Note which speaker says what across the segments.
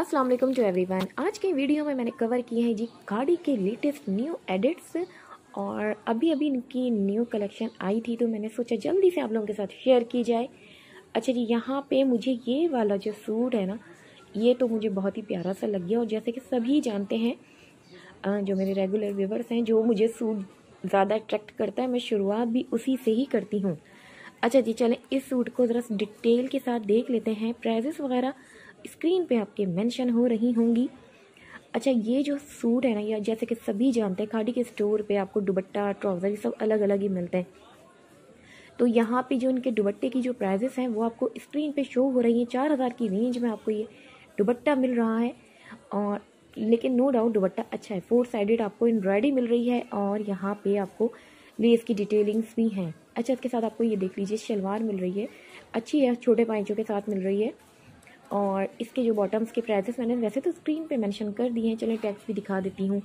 Speaker 1: अस्सलाम वालेकुम to everyone आज के वीडियो में मैंने कवर किए हैं जी गाड़ी के लेटेस्ट न्यू एडिट्स और अभी अभी इनकी न्यू कलेक्शन आई थी तो मैंने सोचा जल्दी से आप लोगों के साथ शेयर की जाए अच्छा जी यहाँ पे मुझे ये वाला जो सूट है ना ये तो मुझे बहुत ही प्यारा सा लग गया और जैसे कि सभी जानते हैं जो मेरे रेगुलर व्यूवर्स हैं जो मुझे सूट ज़्यादा अट्रैक्ट करता है मैं शुरुआत भी उसी से ही करती हूँ अच्छा जी चलें इस सूट को ज़रा डिटेल के साथ देख लेते हैं प्राइजेस वगैरह स्क्रीन पे आपके मेंशन हो रही होंगी अच्छा ये जो सूट है ना या जैसे कि सभी जानते हैं खाड़ी के स्टोर पे आपको दुबट्टा ट्राउज़र ये सब अलग अलग ही मिलते हैं तो यहाँ पे जो इनके दुबट्टे की जो प्राइजेस हैं वो आपको स्क्रीन पे शो हो रही हैं चार हज़ार की रेंज में आपको ये दुबट्टा मिल रहा है और लेकिन नो डाउट दुबट्टा अच्छा है फोर साइडेड आपको एम्ब्रॉयडरी मिल रही है और यहाँ पर आपको लेस की डिटेलिंग्स भी हैं अच्छा इसके साथ आपको ये देख लीजिए शलवार मिल रही है अच्छी है छोटे पाइचों के साथ मिल रही है और इसके जो बॉटम्स के प्राइजेस मैंने वैसे तो स्क्रीन पे मेंशन कर दिए हैं चलें टैक्स भी दिखा देती हूँ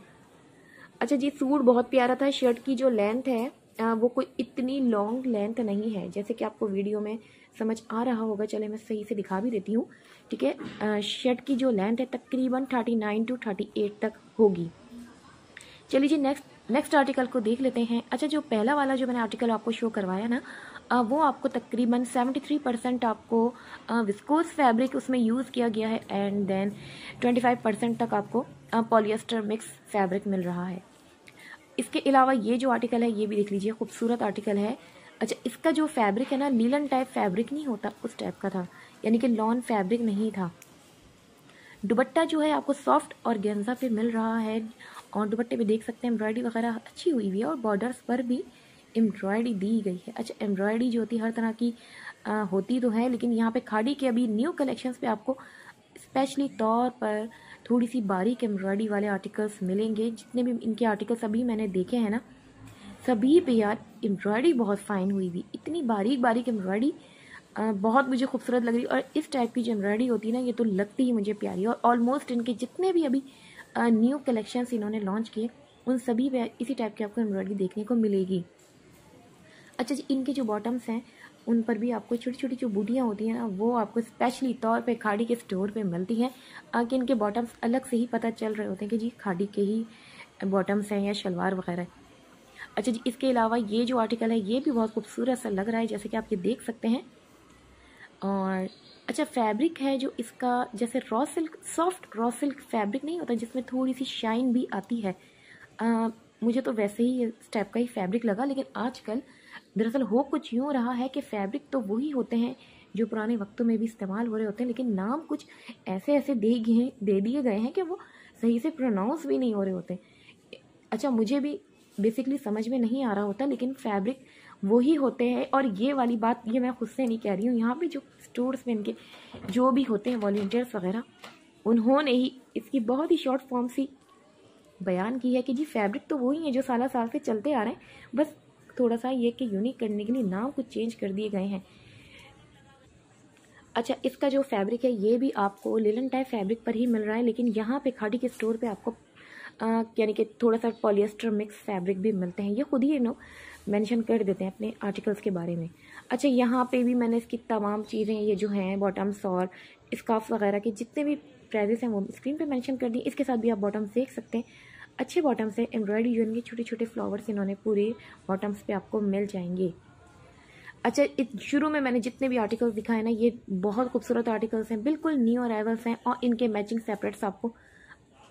Speaker 1: अच्छा जी सूट बहुत प्यारा था शर्ट की जो लेंथ है वो कोई इतनी लॉन्ग लेंथ नहीं है जैसे कि आपको वीडियो में समझ आ रहा होगा चले मैं सही से दिखा भी देती हूँ ठीक है शर्ट की जो लेंथ है तकरीबन thirty nine to thirty eight तक होगी चलिए जी नेक्स्ट नेक्स्ट आर्टिकल को देख लेते हैं अच्छा जो पहला वाला जो मैंने आर्टिकल आपको शो करवाया ना वो आपको तकरीबन 73 परसेंट आपको विस्कोस फैब्रिक उसमें यूज़ किया गया है एंड देन 25 परसेंट तक आपको पॉलिएस्टर मिक्स फैब्रिक मिल रहा है इसके अलावा ये जो आर्टिकल है ये भी देख लीजिए खूबसूरत आर्टिकल है अच्छा इसका जो फैब्रिक है ना लीलन टाइप फैब्रिक नहीं होता उस टाइप का था यानी कि लॉन फैब्रिक नहीं था दुबट्टा जो है आपको सॉफ्ट और गेंजा पे मिल रहा है और दुपट्टे भी देख सकते हैं एम्ब्रॉयडरी वगैरह अच्छी हुई हुई है और बॉर्डर्स पर भी एम्ब्रॉयडरी दी गई है अच्छा एम्ब्रॉयडरी जो होती है हर तरह की आ, होती तो है लेकिन यहाँ पे खाड़ी के अभी न्यू कलेक्शंस पे आपको स्पेशली तौर पर थोड़ी सी बारीक एम्ब्रॉयडरी वाले आर्टिकल्स मिलेंगे जितने भी इनके आर्टिकल्स अभी मैंने देखे हैं ना सभी पे यार एम्ब्रॉयडरी बहुत फाइन हुई हुई इतनी बारीक बारीक एम्ब्रॉयडरी बहुत मुझे खूबसूरत लग रही और इस टाइप की जो एम्ब्रॉयडरी होती है ना ये तो लगती ही मुझे प्यारी और ऑलमोस्ट इनके जितने भी अभी न्यू कलेक्शंस इन्होंने लॉन्च किए उन सभी पे इसी टाइप की आपको एम्ब्रॉयडरी देखने को मिलेगी अच्छा जी इनके जो बॉटम्स हैं उन पर भी आपको छोटी छोटी जो बूटियाँ होती हैं ना वो आपको स्पेशली तौर पे खाड़ी के स्टोर पे मिलती हैं कि इनके बॉटम्स अलग से ही पता चल रहे होते हैं कि जी खाड़ी के ही बॉटम्स हैं या शलवार वगैरह अच्छा जी इसके अलावा ये जो आर्टिकल है ये भी बहुत खूबसूरत सा लग रहा है जैसे कि आप ये देख सकते हैं और अच्छा फैब्रिक है जो इसका जैसे raw silk soft raw silk fabric नहीं होता जिसमें थोड़ी सी शाइन भी आती है आ, मुझे तो वैसे ही इस टाइप का ही फैब्रिक लगा लेकिन आजकल दरअसल हो कुछ यूँ रहा है कि फैब्रिक तो वही होते हैं जो पुराने वक्तों में भी इस्तेमाल हो रहे होते हैं लेकिन नाम कुछ ऐसे ऐसे दे गए दे दिए गए हैं कि वो सही से प्रोनाउंस भी नहीं हो रहे होते अच्छा मुझे भी बेसिकली समझ में नहीं आ रहा होता लेकिन फैब्रिक वही होते हैं और ये वाली बात ये मैं खुद से नहीं कह रही हूँ यहाँ पे जो में इनके जो भी होते हैं वॉल्टियर्स वगैरह उन्होंने ही इसकी बहुत ही शॉर्ट फॉर्म सी बयान की है कि जी फैब्रिक तो वही है जो साल साल से चलते आ रहे हैं बस थोड़ा सा ये कि यूनिक करने के लिए नाम कुछ चेंज कर दिए गए हैं अच्छा इसका जो फैब्रिक है ये भी आपको लेलन टाइप फैब्रिक पर ही मिल रहा है लेकिन यहाँ पे खाड़ी के स्टोर पे आपको यानी कि थोड़ा सा पॉलिएस्टर मिक्स फैब्रिक भी मिलते हैं ये खुद ही नो मेंशन कर देते हैं अपने आर्टिकल्स के बारे में अच्छा यहाँ पे भी मैंने इसकी तमाम चीज़ें ये जो हैं बॉटम्स और स्काफ वगैरह के जितने भी प्राइजेस हैं वो स्क्रीन पे मेंशन कर दी इसके साथ भी आप बॉटम्स देख सकते हैं अच्छे बॉटम्स हैं एम्ब्रॉयडरी यून के छोटे छोटे फ्लावर्स इन्होंने पूरे बॉटम्स पर आपको मिल जाएंगे अच्छा शुरू में मैंने जितने भी आर्टिकल्स दिखाए ना ये बहुत खूबसूरत आर्टिकल्स हैं बिल्कुल न्यू अराइवल्स हैं और इनके मैचिंग सेपरेट्स आपको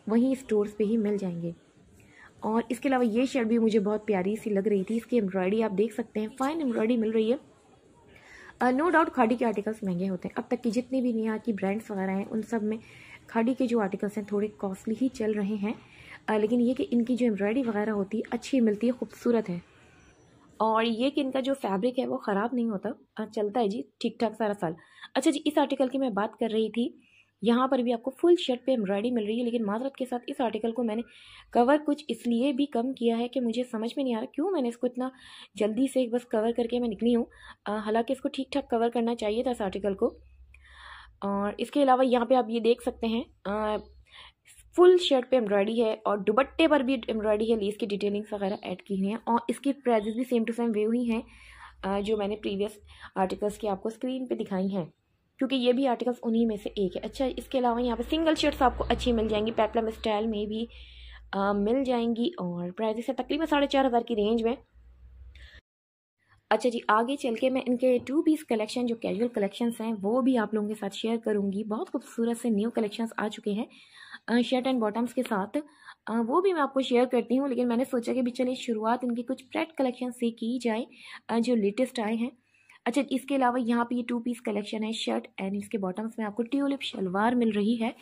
Speaker 1: वहीं स्टोर्स पर ही मिल जाएंगे और इसके अलावा ये शर्ट भी मुझे बहुत प्यारी सी लग रही थी इसकी एम्ब्रॉयडरी आप देख सकते हैं फाइन एम्ब्रॉयडरी मिल रही है नो uh, डाउट खाड़ी के आर्टिकल्स महंगे होते हैं अब तक की जितने भी नया की ब्रांड्स वगैरह हैं उन सब में खाड़ी के जो आर्टिकल्स हैं थोड़े कॉस्टली ही चल रहे हैं uh, लेकिन ये कि इनकी जो एम्ब्रॉयडरी वगैरह होती है अच्छी मिलती है खूबसूरत है और ये कि इनका जो फैब्रिक है वो ख़राब नहीं होता uh, चलता है जी ठीक ठाक सारा साल अच्छा जी इस आर्टिकल की मैं बात कर रही थी यहाँ पर भी आपको फुल शर्ट पे एम्ब्रॉयडरी मिल रही है लेकिन माजरत के साथ इस आर्टिकल को मैंने कवर कुछ इसलिए भी कम किया है कि मुझे समझ में नहीं आ रहा क्यों मैंने इसको इतना जल्दी से बस कवर करके मैं निकली हूँ हालाँकि इसको ठीक ठाक कवर करना चाहिए था इस आर्टिकल को और इसके अलावा यहाँ पर आप ये देख सकते हैं आ, फुल शर्ट पे एम्ब्रॉयडरी है और दुबट्टे पर भी एम्ब्रॉयडरी है लेस की डिटेलिंग्स वगैरह ऐड की हुई हैं और इसकी प्राइजेस भी सेम टू सेम वे हुई हैं जो मैंने प्रीवियस आर्टिकल्स की आपको स्क्रीन पे दिखाई हैं क्योंकि ये भी आर्टिकल्स उन्हीं में से एक है अच्छा इसके अलावा यहाँ पे सिंगल शर्ट्स आपको अच्छी मिल जाएंगी पेपलम स्टाइल में भी आ, मिल जाएंगी और प्राइस है तकरीबन साढ़े चार हज़ार की रेंज में अच्छा जी आगे चल के मैं इनके टू पीस कलेक्शन जो कैजुअल कलेक्शंस हैं वो भी आप लोगों के साथ शेयर करूँगी बहुत खूबसूरत से न्यू कलेक्शंस आ चुके हैं शर्ट एंड बॉटम्स के साथ वो भी मैं आपको शेयर करती हूँ लेकिन मैंने सोचा कि भी चलिए शुरुआत इनकी कुछ प्रेट कलेक्शन से की जाए जो लेटेस्ट आए हैं अच्छा इसके अलावा यहाँ पे ये टू पीस कलेक्शन है शर्ट एंड इसके बॉटम्स में आपको ट्यूलिप शलवार मिल रही है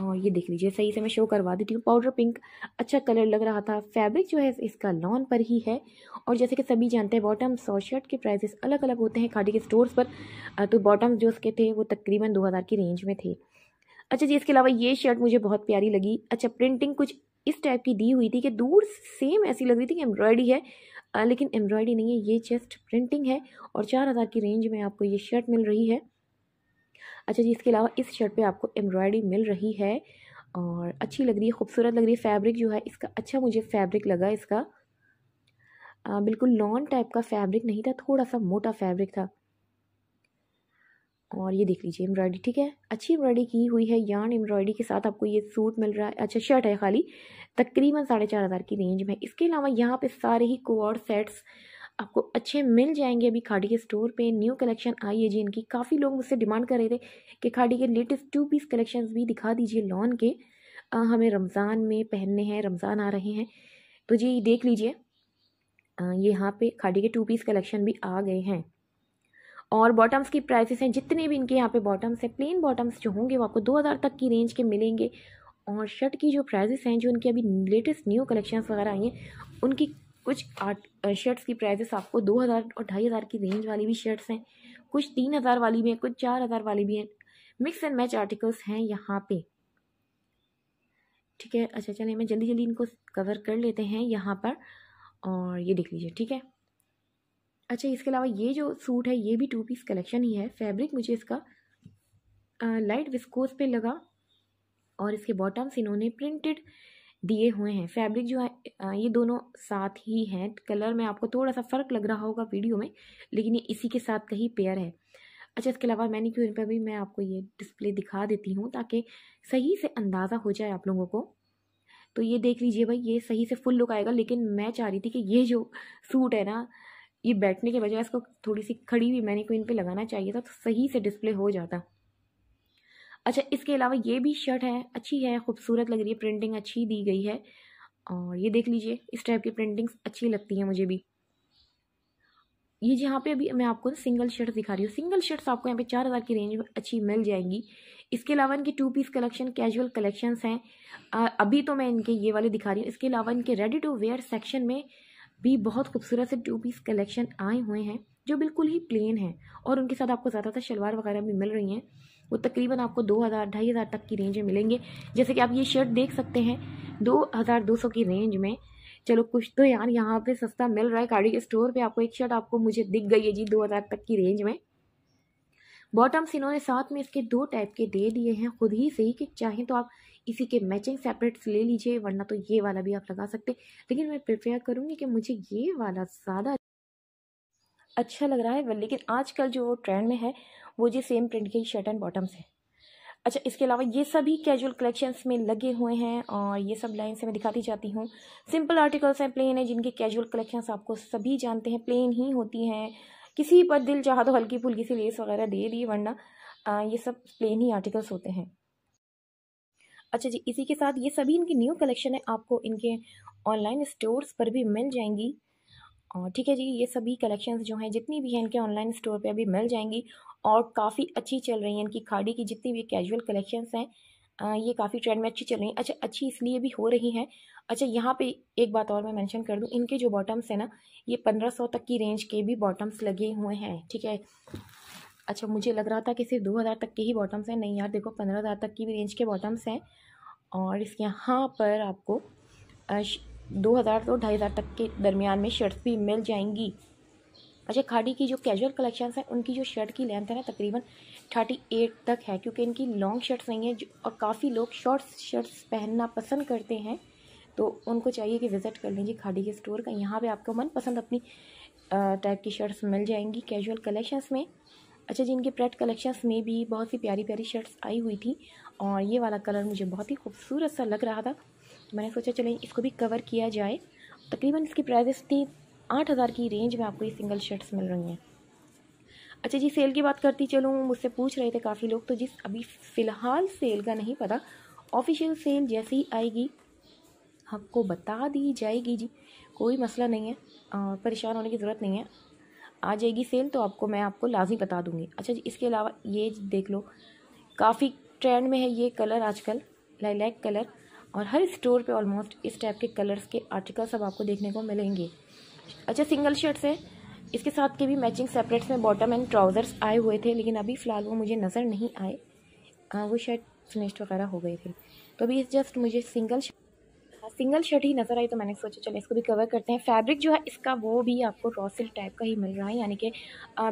Speaker 1: और ये देख लीजिए सही से मैं शो करवा देती हूँ पाउडर पिंक अच्छा कलर लग रहा था फैब्रिक जो है इसका लॉन पर ही है और जैसे कि सभी जानते हैं बॉटम्स और शर्ट के प्राइजेस अलग अलग होते हैं खादी के स्टोर्स पर तो बॉटम्स जो उसके थे वो तकरीबन दो हज़ार की रेंज में थे अच्छा जी इसके अलावा ये शर्ट मुझे बहुत प्यारी लगी अच्छा प्रिंटिंग कुछ इस टाइप की दी हुई थी कि दूर सेम ऐसी लग रही थी कि एम्ब्रॉयडरी है लेकिन एम्ब्रॉयडरी नहीं है ये चेस्ट प्रिंटिंग है और चार हज़ार की रेंज में आपको ये शर्ट मिल रही है अच्छा जी इसके अलावा इस शर्ट पे आपको एम्ब्रॉयडरी मिल रही है और अच्छी लग रही है खूबसूरत लग रही है फैब्रिक जो है इसका अच्छा मुझे फैब्रिक लगा इसका आ, बिल्कुल लॉन्ग टाइप का फैब्रिक नहीं था थोड़ा सा मोटा फैब्रिक था और ये देख लीजिए एम्ब्रॉयडरी ठीक है अच्छी एम्ब्रॉयडरी की हुई है यान एम्ब्रॉयडरी के साथ आपको ये सूट मिल रहा है अच्छा शर्ट है खाली तकरीबन साढ़े चार हज़ार की रेंज में इसके अलावा यहाँ पे सारे ही कोआर सेट्स आपको अच्छे मिल जाएंगे अभी खाड़ी के स्टोर पे न्यू कलेक्शन आई है जी इनकी काफ़ी लोग मुझसे डिमांड कर रहे थे कि खाड़ी के लेटेस्ट टू पीस कलेक्शन भी दिखा दीजिए लॉन के आ, हमें रमज़ान में पहनने हैं रमज़ान आ रहे हैं तो जी देख लीजिए ये यहाँ पर खाड़ी के टू पीस कलेक्शन भी आ गए हैं और बॉटम्स की प्राइसेस हैं जितने भी इनके यहाँ पे बॉटम्स हैं प्लेन बॉटम्स जो होंगे वो आपको 2000 तक की रेंज के मिलेंगे और शर्ट की जो प्राइजेस हैं जो उनकी अभी लेटेस्ट न्यू कलेक्शंस वगैरह आई हैं उनकी कुछ आर्ट शर्ट्स की प्राइजेस आपको दो हज़ार और ढाई हज़ार की रेंज वाली भी शर्ट्स हैं कुछ तीन हज़ार वाली भी हैं कुछ चार हज़ार वाली भी हैं मिक्स एंड मैच आर्टिकल्स हैं यहाँ पर ठीक है अच्छा चलिए मैं जल्दी जल्दी इनको कवर कर लेते हैं यहाँ पर और ये देख लीजिए ठीक है अच्छा इसके अलावा ये जो सूट है ये भी टू पीस कलेक्शन ही है फैब्रिक मुझे इसका लाइट विस्कोस पे लगा और इसके बॉटम्स इन्होंने प्रिंटेड दिए हुए हैं फैब्रिक जो है ये दोनों साथ ही हैं कलर में आपको थोड़ा सा फ़र्क लग रहा होगा वीडियो में लेकिन ये इसी के साथ का ही पेयर है अच्छा इसके अलावा मैंने क्यों पर भी मैं आपको ये डिस्प्ले दिखा देती हूँ ताकि सही से अंदाज़ा हो जाए आप लोगों को तो ये देख लीजिए भाई ये सही से फुल लुक आएगा लेकिन मैं चाह रही थी कि ये जो सूट है ना ये बैठने के बजाय इसको थोड़ी सी खड़ी हुई मैंने को इन पर लगाना चाहिए था तो सही से डिस्प्ले हो जाता अच्छा इसके अलावा ये भी शर्ट है अच्छी है खूबसूरत लग रही है प्रिंटिंग अच्छी दी गई है और ये देख लीजिए इस टाइप की प्रिंटिंग्स अच्छी लगती हैं मुझे भी ये जहाँ पे अभी मैं आपको सिंगल शर्ट दिखा रही हूँ सिंगल शर्ट्स आपको यहाँ पे चार हज़ार की रेंज में अच्छी मिल जाएंगी इसके अलावा इनके two piece collection casual collections हैं अभी तो मैं इनके ये वाले दिखा रही हूँ इसके अलावा इनके रेडी टू वेयर सेक्शन में भी बहुत खूबसूरत से टू पीस कलेक्शन आए हुए हैं जो बिल्कुल ही प्लेन हैं और उनके साथ आपको ज़्यादातर शलवार वगैरह भी मिल रही हैं वो तकरीबन आपको दो हज़ार ढाई हज़ार तक की रेंज में मिलेंगे जैसे कि आप ये शर्ट देख सकते हैं दो हज़ार दो सौ की रेंज में चलो कुछ तो यार यहाँ पे सस्ता मिल रहा है के स्टोर पे आपको एक शर्ट आपको मुझे दिख गई है जी दो हज़ार तक की रेंज में बॉटम्स इन्होंने साथ में इसके दो टाइप के दे दिए हैं खुद ही सही कि चाहें तो आप इसी के मैचिंग सेपरेट्स ले लीजिए वरना तो ये वाला भी आप लगा सकते लेकिन मैं प्रिफेयर करूँगी कि मुझे ये वाला ज़्यादा अच्छा लग रहा है लेकिन आजकल जो ट्रेंड में है वो जी सेम प्रिंट के शर्ट एंड बॉटम्स है अच्छा इसके अलावा ये सभी कैजुअल कलेक्शंस में लगे हुए हैं और ये सब लाइन से मैं दिखाती जाती हूँ सिंपल आर्टिकल्स हैं प्लेन है जिनके कैजुअल कलेक्शंस आपको सभी जानते हैं प्लेन ही होती हैं किसी पर दिल चाह तो हल्की फुल्की सी लेस वगैरह दे दी वरना ये सब प्लेन ही आर्टिकल्स होते हैं अच्छा जी इसी के साथ ये सभी इनकी न्यू कलेक्शन है आपको इनके ऑनलाइन स्टोर्स पर भी मिल जाएंगी और ठीक है जी ये सभी कलेक्शंस जो हैं जितनी भी हैं इनके ऑनलाइन स्टोर पे अभी मिल जाएंगी और काफ़ी अच्छी चल रही हैं इनकी खाड़ी की जितनी भी कैजुअल कलेक्शंस हैं ये काफ़ी ट्रेंड में अच्छी चल रही हैं अच्छा अच्छी इसलिए भी हो रही हैं अच्छा यहाँ पे एक बात और मैं मेंशन कर दूँ इनके जो बॉटम्स हैं ना ये पंद्रह सौ तक की रेंज के भी बॉटम्स लगे हुए हैं ठीक है अच्छा मुझे लग रहा था कि सिर्फ दो हज़ार तक के ही बॉटम्स हैं नहीं यार देखो पंद्रह हज़ार तक की भी रेंज के बॉटम्स हैं और इसके यहाँ पर आपको दो हज़ार तो ढाई हज़ार तक के दरमियान में शर्ट्स भी मिल जाएंगी अच्छा खाड़ी की जो कैजुअल कलेक्शंस हैं उनकी जो शर्ट की लेंथ है ना तकरीबन थर्टी एट तक है क्योंकि इनकी लॉन्ग शर्ट्स नहीं है और काफ़ी लोग शॉर्ट शर्ट्स पहनना पसंद करते हैं तो उनको चाहिए कि विज़िट कर लीजिए खाड़ी के स्टोर का यहाँ पर आपको मनपसंद अपनी टाइप की शर्ट्स मिल जाएंगी कैजुअल कलेक्शंस में अच्छा जी इनके प्रेट कलेक्शंस में भी बहुत सी प्यारी प्यारी शर्ट्स आई हुई थी और ये वाला कलर मुझे बहुत ही खूबसूरत सा लग रहा था मैंने सोचा चलें इसको भी कवर किया जाए तकरीबन इसकी प्राइस थी आठ हज़ार की रेंज में आपको ये सिंगल शर्ट्स मिल रही हैं अच्छा जी सेल की बात करती चलूँ मुझसे पूछ रहे थे काफ़ी लोग तो जिस अभी फ़िलहाल सेल का नहीं पता ऑफिशियल सेल जैसे ही आएगी आपको बता दी जाएगी जी कोई मसला नहीं है परेशान होने की ज़रूरत नहीं है आ जाएगी सेल तो आपको मैं आपको लाजमी बता दूँगी अच्छा जी इसके अलावा ये देख लो काफ़ी ट्रेंड में है ये कलर आजकल लाइलैक कलर और हर स्टोर पे ऑलमोस्ट इस टाइप के कलर्स के आर्टिकल सब आपको देखने को मिलेंगे अच्छा सिंगल शर्ट्स से इसके साथ के भी मैचिंग सेपरेट्स में बॉटम एंड ट्राउज़र्स आए हुए थे लेकिन अभी फ़िलहाल वो मुझे नज़र नहीं आए हाँ वो शर्ट फिनिश्ड वगैरह हो गई थी तो अभी जस्ट मुझे सिंगल सिंगल शर्ट ही नज़र आई तो मैंने सोचा चलो इसको भी कवर करते हैं फैब्रिक जो है इसका वो भी आपको रॉसिल टाइप का ही मिल रहा है यानी कि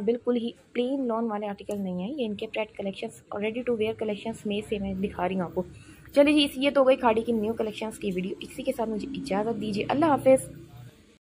Speaker 1: बिल्कुल ही प्लेन लॉन वाले आर्टिकल नहीं है ये इनके प्रेट कलेक्शंस और रेडी टू वेयर कलेक्शंस में से मैं दिखा रही हूँ आपको चलिए जी ये तो गई खाड़ी की न्यू कलेक्शंस की वीडियो इसी के साथ मुझे इजाज़त दीजिए अल्लाह हाफिज़